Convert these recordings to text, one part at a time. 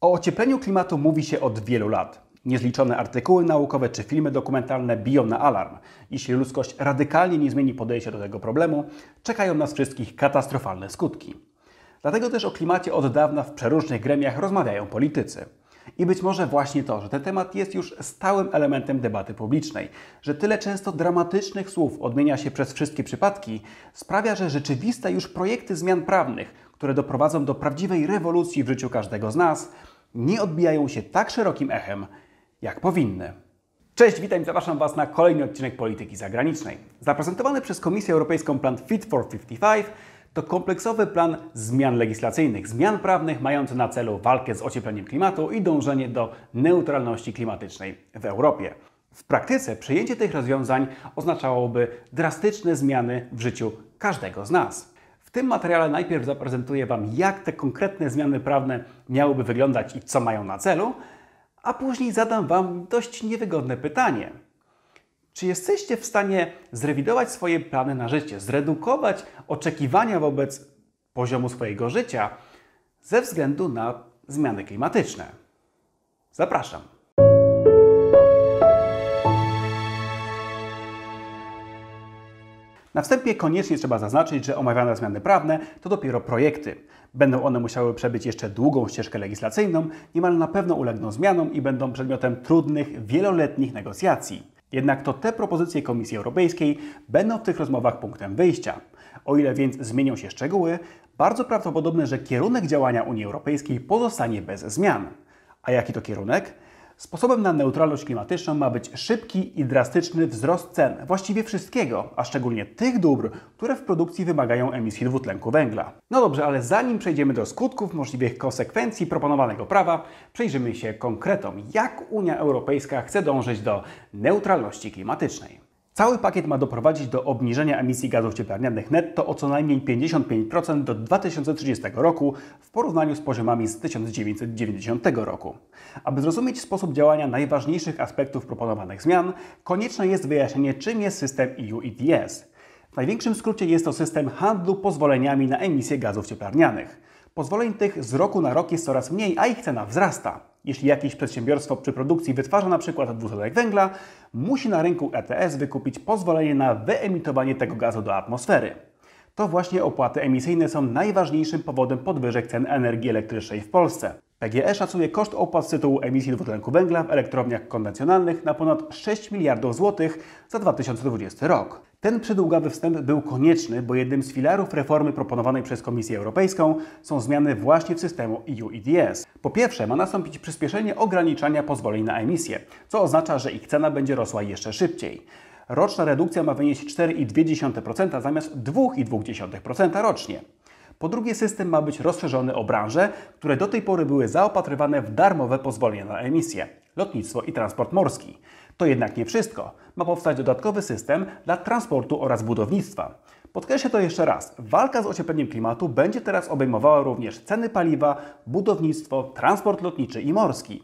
O ociepleniu klimatu mówi się od wielu lat. Niezliczone artykuły naukowe czy filmy dokumentalne biją na alarm. Jeśli ludzkość radykalnie nie zmieni podejścia do tego problemu, czekają nas wszystkich katastrofalne skutki. Dlatego też o klimacie od dawna w przeróżnych gremiach rozmawiają politycy. I być może właśnie to, że ten temat jest już stałym elementem debaty publicznej, że tyle często dramatycznych słów odmienia się przez wszystkie przypadki, sprawia, że rzeczywiste już projekty zmian prawnych, które doprowadzą do prawdziwej rewolucji w życiu każdego z nas, nie odbijają się tak szerokim echem, jak powinny. Cześć, witam i zapraszam Was na kolejny odcinek Polityki Zagranicznej. Zaprezentowany przez Komisję Europejską plan Fit for 55 to kompleksowy plan zmian legislacyjnych, zmian prawnych mający na celu walkę z ociepleniem klimatu i dążenie do neutralności klimatycznej w Europie. W praktyce przyjęcie tych rozwiązań oznaczałoby drastyczne zmiany w życiu każdego z nas tym materiale najpierw zaprezentuję Wam, jak te konkretne zmiany prawne miałyby wyglądać i co mają na celu, a później zadam Wam dość niewygodne pytanie. Czy jesteście w stanie zrewidować swoje plany na życie, zredukować oczekiwania wobec poziomu swojego życia ze względu na zmiany klimatyczne? Zapraszam. Na wstępie koniecznie trzeba zaznaczyć, że omawiane zmiany prawne to dopiero projekty. Będą one musiały przebyć jeszcze długą ścieżkę legislacyjną, niemal na pewno ulegną zmianom i będą przedmiotem trudnych, wieloletnich negocjacji. Jednak to te propozycje Komisji Europejskiej będą w tych rozmowach punktem wyjścia. O ile więc zmienią się szczegóły, bardzo prawdopodobne, że kierunek działania Unii Europejskiej pozostanie bez zmian. A jaki to kierunek? Sposobem na neutralność klimatyczną ma być szybki i drastyczny wzrost cen właściwie wszystkiego, a szczególnie tych dóbr, które w produkcji wymagają emisji dwutlenku węgla. No dobrze, ale zanim przejdziemy do skutków możliwych konsekwencji proponowanego prawa, przyjrzymy się konkretom, jak Unia Europejska chce dążyć do neutralności klimatycznej. Cały pakiet ma doprowadzić do obniżenia emisji gazów cieplarnianych netto o co najmniej 55% do 2030 roku w porównaniu z poziomami z 1990 roku. Aby zrozumieć sposób działania najważniejszych aspektów proponowanych zmian, konieczne jest wyjaśnienie, czym jest system EU ETS. W największym skrócie jest to system handlu pozwoleniami na emisję gazów cieplarnianych. Pozwoleń tych z roku na rok jest coraz mniej, a ich cena wzrasta. Jeśli jakieś przedsiębiorstwo przy produkcji wytwarza np. dwutlenek węgla, musi na rynku ETS wykupić pozwolenie na wyemitowanie tego gazu do atmosfery. To właśnie opłaty emisyjne są najważniejszym powodem podwyżek cen energii elektrycznej w Polsce. PGE szacuje koszt opłat z tytułu emisji dwutlenku węgla w elektrowniach konwencjonalnych na ponad 6 miliardów złotych za 2020 rok. Ten przedługawy wstęp był konieczny, bo jednym z filarów reformy proponowanej przez Komisję Europejską są zmiany właśnie w systemu EU ETS. Po pierwsze, ma nastąpić przyspieszenie ograniczania pozwoleń na emisję, co oznacza, że ich cena będzie rosła jeszcze szybciej. Roczna redukcja ma wynieść 4,2% zamiast 2,2% rocznie. Po drugie, system ma być rozszerzony o branże, które do tej pory były zaopatrywane w darmowe pozwolenia na emisję lotnictwo i transport morski. To jednak nie wszystko. Ma powstać dodatkowy system dla transportu oraz budownictwa. Podkreślę to jeszcze raz. Walka z ociepleniem klimatu będzie teraz obejmowała również ceny paliwa, budownictwo, transport lotniczy i morski.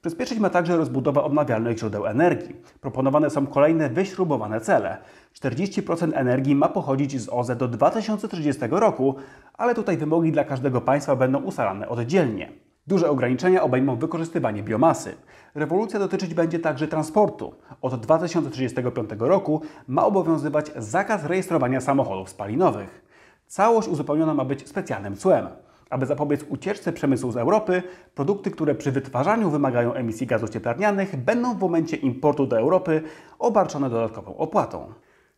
Przyspieszyć ma także rozbudowa odnawialnych źródeł energii. Proponowane są kolejne wyśrubowane cele. 40% energii ma pochodzić z OZE do 2030 roku, ale tutaj wymogi dla każdego państwa będą ustalane oddzielnie. Duże ograniczenia obejmą wykorzystywanie biomasy. Rewolucja dotyczyć będzie także transportu. Od 2035 roku ma obowiązywać zakaz rejestrowania samochodów spalinowych. Całość uzupełniona ma być specjalnym cłem. Aby zapobiec ucieczce przemysłu z Europy, produkty, które przy wytwarzaniu wymagają emisji gazów cieplarnianych, będą w momencie importu do Europy obarczone dodatkową opłatą.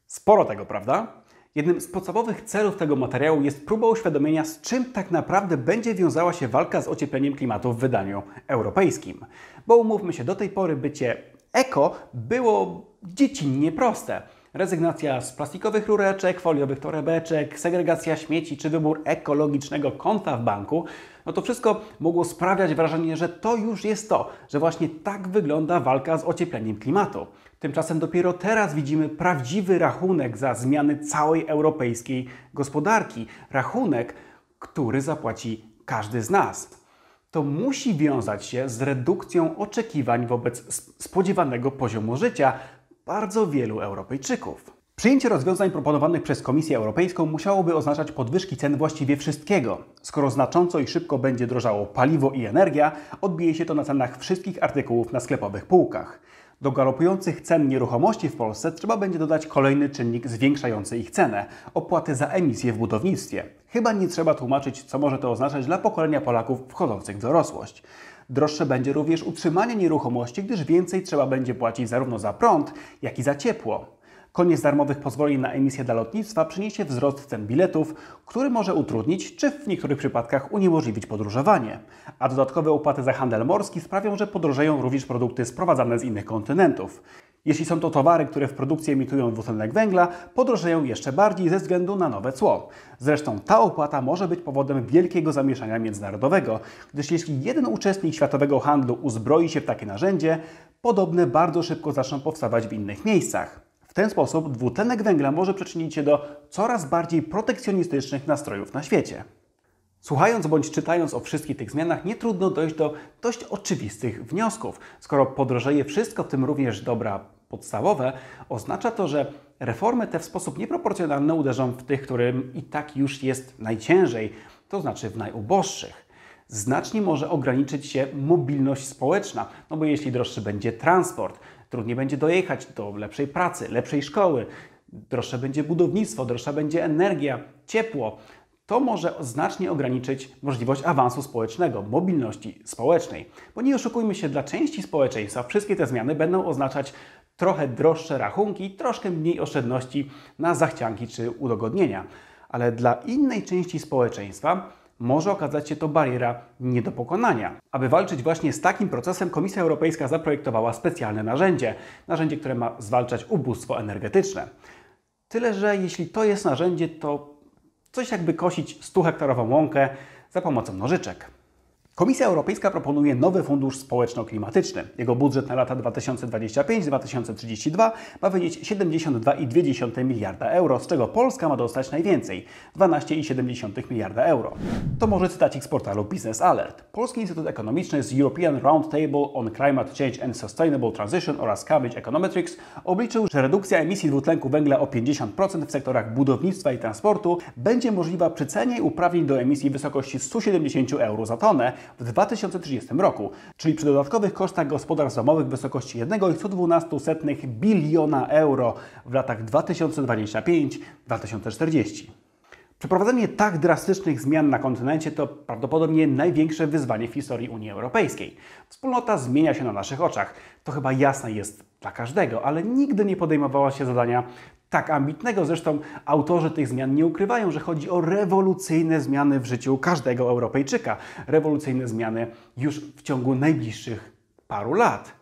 Sporo tego, prawda? Jednym z podstawowych celów tego materiału jest próba uświadomienia, z czym tak naprawdę będzie wiązała się walka z ociepleniem klimatu w wydaniu europejskim. Bo umówmy się, do tej pory bycie eko było dziecinnie proste. Rezygnacja z plastikowych rureczek, foliowych torebeczek, segregacja śmieci czy wybór ekologicznego konta w banku, no to wszystko mogło sprawiać wrażenie, że to już jest to, że właśnie tak wygląda walka z ociepleniem klimatu. Tymczasem dopiero teraz widzimy prawdziwy rachunek za zmiany całej europejskiej gospodarki. Rachunek, który zapłaci każdy z nas to musi wiązać się z redukcją oczekiwań wobec spodziewanego poziomu życia bardzo wielu Europejczyków. Przyjęcie rozwiązań proponowanych przez Komisję Europejską musiałoby oznaczać podwyżki cen właściwie wszystkiego. Skoro znacząco i szybko będzie drożało paliwo i energia, odbije się to na cenach wszystkich artykułów na sklepowych półkach. Do galopujących cen nieruchomości w Polsce trzeba będzie dodać kolejny czynnik zwiększający ich cenę opłaty za emisję w budownictwie. Chyba nie trzeba tłumaczyć, co może to oznaczać dla pokolenia Polaków wchodzących w dorosłość. Droższe będzie również utrzymanie nieruchomości, gdyż więcej trzeba będzie płacić zarówno za prąd, jak i za ciepło. Koniec darmowych pozwoleń na emisję dla lotnictwa przyniesie wzrost cen biletów, który może utrudnić czy w niektórych przypadkach uniemożliwić podróżowanie. A dodatkowe opłaty za handel morski sprawią, że podrożeją również produkty sprowadzane z innych kontynentów. Jeśli są to towary, które w produkcji emitują dwutlenek węgla, podrożeją jeszcze bardziej ze względu na nowe cło. Zresztą ta opłata może być powodem wielkiego zamieszania międzynarodowego, gdyż jeśli jeden uczestnik światowego handlu uzbroi się w takie narzędzie, podobne bardzo szybko zaczną powstawać w innych miejscach. W ten sposób dwutlenek węgla może przyczynić się do coraz bardziej protekcjonistycznych nastrojów na świecie. Słuchając bądź czytając o wszystkich tych zmianach, nie trudno dojść do dość oczywistych wniosków. Skoro podrożeje wszystko, w tym również dobra podstawowe, oznacza to, że reformy te w sposób nieproporcjonalny uderzą w tych, którym i tak już jest najciężej, to znaczy w najuboższych. Znacznie może ograniczyć się mobilność społeczna, no bo jeśli droższy będzie transport, trudniej będzie dojechać do lepszej pracy, lepszej szkoły, droższe będzie budownictwo, droższa będzie energia, ciepło. To może znacznie ograniczyć możliwość awansu społecznego, mobilności społecznej. Bo nie oszukujmy się, dla części społeczeństwa wszystkie te zmiany będą oznaczać trochę droższe rachunki, troszkę mniej oszczędności na zachcianki czy udogodnienia. Ale dla innej części społeczeństwa może okazać się to bariera nie do pokonania. Aby walczyć właśnie z takim procesem, Komisja Europejska zaprojektowała specjalne narzędzie narzędzie, które ma zwalczać ubóstwo energetyczne. Tyle, że jeśli to jest narzędzie, to coś jakby kosić 100-hektarową łąkę za pomocą nożyczek. Komisja Europejska proponuje nowy fundusz społeczno-klimatyczny. Jego budżet na lata 2025-2032 ma wynieść 72,2 miliarda euro, z czego Polska ma dostać najwięcej 12,7 miliarda euro. To może cytacik z portalu Business Alert. Polski Instytut Ekonomiczny z European Roundtable on Climate Change and Sustainable Transition oraz Cambridge Econometrics obliczył, że redukcja emisji dwutlenku węgla o 50% w sektorach budownictwa i transportu będzie możliwa przy cenie uprawnień do emisji wysokości 170 euro za tonę w 2030 roku, czyli przy dodatkowych kosztach gospodarstw domowych w wysokości 1,112 biliona euro w latach 2025-2040. Przeprowadzenie tak drastycznych zmian na kontynencie to prawdopodobnie największe wyzwanie w historii Unii Europejskiej. Wspólnota zmienia się na naszych oczach. To chyba jasne jest dla każdego, ale nigdy nie podejmowała się zadania tak ambitnego. Zresztą autorzy tych zmian nie ukrywają, że chodzi o rewolucyjne zmiany w życiu każdego Europejczyka. Rewolucyjne zmiany już w ciągu najbliższych paru lat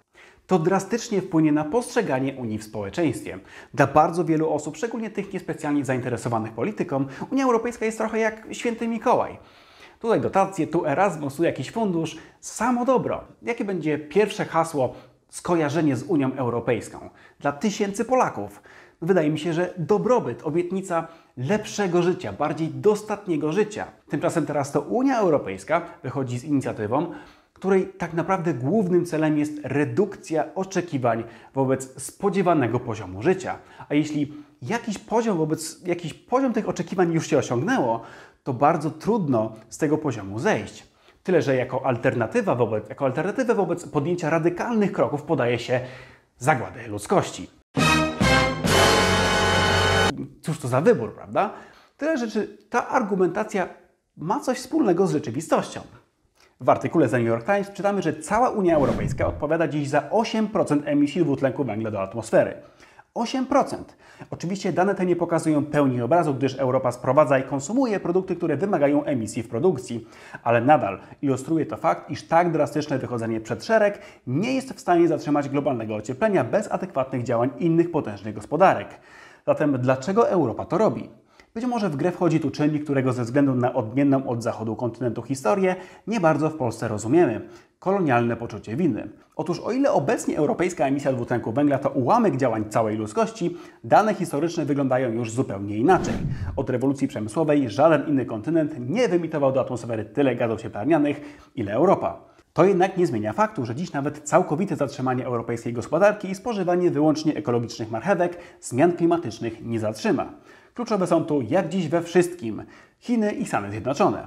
to drastycznie wpłynie na postrzeganie Unii w społeczeństwie. Dla bardzo wielu osób, szczególnie tych niespecjalnie zainteresowanych polityką, Unia Europejska jest trochę jak święty Mikołaj. Tutaj dotacje, tu Erasmus, tu jakiś fundusz, samo dobro. Jakie będzie pierwsze hasło skojarzenie z Unią Europejską dla tysięcy Polaków? Wydaje mi się, że dobrobyt, obietnica lepszego życia, bardziej dostatniego życia. Tymczasem teraz to Unia Europejska wychodzi z inicjatywą, której tak naprawdę głównym celem jest redukcja oczekiwań wobec spodziewanego poziomu życia. A jeśli jakiś poziom, wobec, jakiś poziom tych oczekiwań już się osiągnęło, to bardzo trudno z tego poziomu zejść. Tyle, że jako, alternatywa wobec, jako alternatywę wobec podjęcia radykalnych kroków podaje się zagładę ludzkości cóż to za wybór, prawda? Tyle rzeczy, ta argumentacja ma coś wspólnego z rzeczywistością. W artykule The New York Times czytamy, że cała Unia Europejska odpowiada dziś za 8% emisji dwutlenku węgla do atmosfery. 8%. Oczywiście dane te nie pokazują pełni obrazu, gdyż Europa sprowadza i konsumuje produkty, które wymagają emisji w produkcji, ale nadal ilustruje to fakt, iż tak drastyczne wychodzenie przed szereg nie jest w stanie zatrzymać globalnego ocieplenia bez adekwatnych działań innych potężnych gospodarek. Zatem dlaczego Europa to robi? Być może w grę wchodzi tu czynnik, którego ze względu na odmienną od zachodu kontynentu historię nie bardzo w Polsce rozumiemy kolonialne poczucie winy. Otóż o ile obecnie europejska emisja dwutlenku węgla to ułamek działań całej ludzkości, dane historyczne wyglądają już zupełnie inaczej. Od rewolucji przemysłowej żaden inny kontynent nie wymitował do atmosfery tyle gazów cieplarnianych, ile Europa. To jednak nie zmienia faktu, że dziś nawet całkowite zatrzymanie europejskiej gospodarki i spożywanie wyłącznie ekologicznych marchewek zmian klimatycznych nie zatrzyma. Kluczowe są tu jak dziś we wszystkim Chiny i Stany Zjednoczone.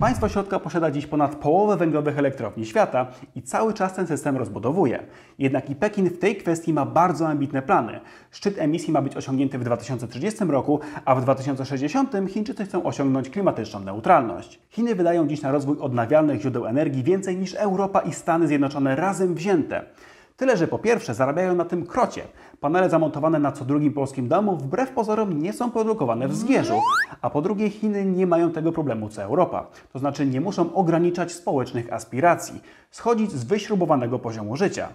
Państwo Środka posiada dziś ponad połowę węglowych elektrowni świata i cały czas ten system rozbudowuje. Jednak i Pekin w tej kwestii ma bardzo ambitne plany. Szczyt emisji ma być osiągnięty w 2030 roku, a w 2060 Chińczycy chcą osiągnąć klimatyczną neutralność. Chiny wydają dziś na rozwój odnawialnych źródeł energii więcej niż Europa i Stany Zjednoczone razem wzięte. Tyle, że po pierwsze zarabiają na tym krocie. Panele zamontowane na co drugim polskim domu wbrew pozorom nie są produkowane w Zgierzu. A po drugie Chiny nie mają tego problemu co Europa. To znaczy nie muszą ograniczać społecznych aspiracji, schodzić z wyśrubowanego poziomu życia.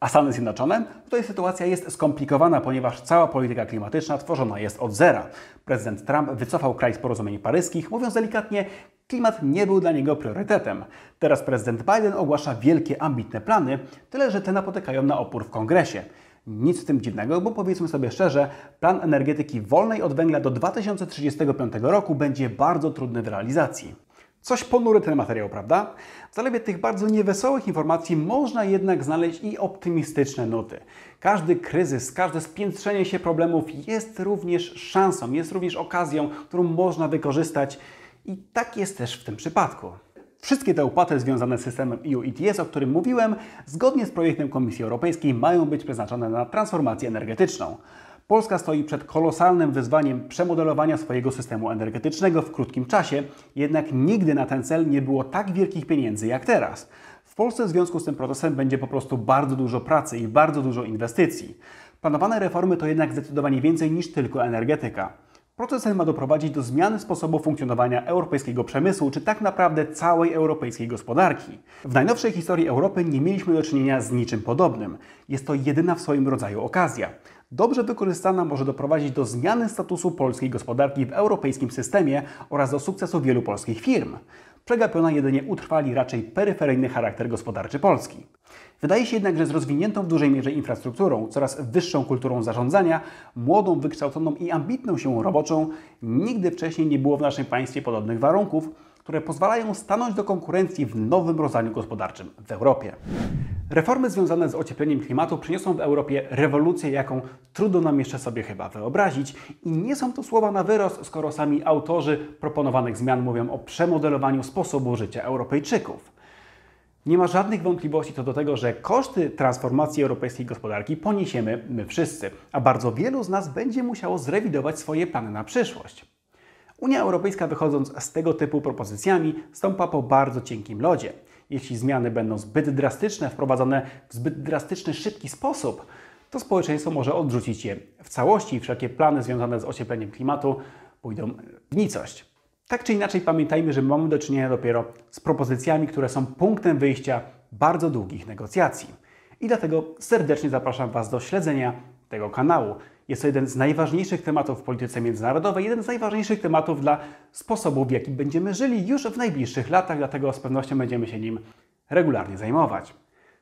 A Stany Zjednoczone? Tutaj sytuacja jest skomplikowana, ponieważ cała polityka klimatyczna tworzona jest od zera. Prezydent Trump wycofał kraj z porozumień paryskich, mówiąc delikatnie, Klimat nie był dla niego priorytetem. Teraz prezydent Biden ogłasza wielkie, ambitne plany, tyle że te napotykają na opór w kongresie. Nic w tym dziwnego, bo powiedzmy sobie szczerze, plan energetyki wolnej od węgla do 2035 roku będzie bardzo trudny w realizacji. Coś ponury ten materiał, prawda? W zalewie tych bardzo niewesołych informacji można jednak znaleźć i optymistyczne nuty. Każdy kryzys, każde spiętrzenie się problemów jest również szansą, jest również okazją, którą można wykorzystać i tak jest też w tym przypadku. Wszystkie te opłaty związane z systemem EU ETS, o którym mówiłem, zgodnie z projektem Komisji Europejskiej mają być przeznaczone na transformację energetyczną. Polska stoi przed kolosalnym wyzwaniem przemodelowania swojego systemu energetycznego w krótkim czasie, jednak nigdy na ten cel nie było tak wielkich pieniędzy jak teraz. W Polsce w związku z tym procesem będzie po prostu bardzo dużo pracy i bardzo dużo inwestycji. Planowane reformy to jednak zdecydowanie więcej niż tylko energetyka. Proces ten ma doprowadzić do zmiany sposobu funkcjonowania europejskiego przemysłu, czy tak naprawdę całej europejskiej gospodarki. W najnowszej historii Europy nie mieliśmy do czynienia z niczym podobnym. Jest to jedyna w swoim rodzaju okazja. Dobrze wykorzystana może doprowadzić do zmiany statusu polskiej gospodarki w europejskim systemie oraz do sukcesu wielu polskich firm. Przegapiona jedynie utrwali raczej peryferyjny charakter gospodarczy Polski. Wydaje się jednak, że z rozwiniętą w dużej mierze infrastrukturą, coraz wyższą kulturą zarządzania, młodą, wykształconą i ambitną siłą roboczą, nigdy wcześniej nie było w naszym państwie podobnych warunków, które pozwalają stanąć do konkurencji w nowym rozdaniu gospodarczym w Europie. Reformy związane z ociepleniem klimatu przyniosą w Europie rewolucję, jaką trudno nam jeszcze sobie chyba wyobrazić. I nie są to słowa na wyrost, skoro sami autorzy proponowanych zmian mówią o przemodelowaniu sposobu życia Europejczyków. Nie ma żadnych wątpliwości co do tego, że koszty transformacji europejskiej gospodarki poniesiemy my wszyscy, a bardzo wielu z nas będzie musiało zrewidować swoje plany na przyszłość. Unia Europejska wychodząc z tego typu propozycjami stąpa po bardzo cienkim lodzie. Jeśli zmiany będą zbyt drastyczne, wprowadzone w zbyt drastyczny, szybki sposób, to społeczeństwo może odrzucić je w całości i wszelkie plany związane z ociepleniem klimatu pójdą w nicość. Tak czy inaczej pamiętajmy, że mamy do czynienia dopiero z propozycjami, które są punktem wyjścia bardzo długich negocjacji. I dlatego serdecznie zapraszam Was do śledzenia tego kanału. Jest to jeden z najważniejszych tematów w polityce międzynarodowej, jeden z najważniejszych tematów dla sposobu, w jaki będziemy żyli już w najbliższych latach, dlatego z pewnością będziemy się nim regularnie zajmować.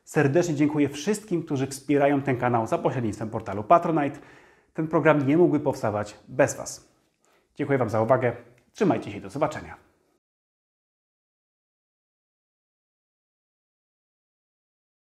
Serdecznie dziękuję wszystkim, którzy wspierają ten kanał za pośrednictwem portalu Patronite. Ten program nie mógłby powstawać bez Was. Dziękuję Wam za uwagę. Trzymajcie się, do zobaczenia.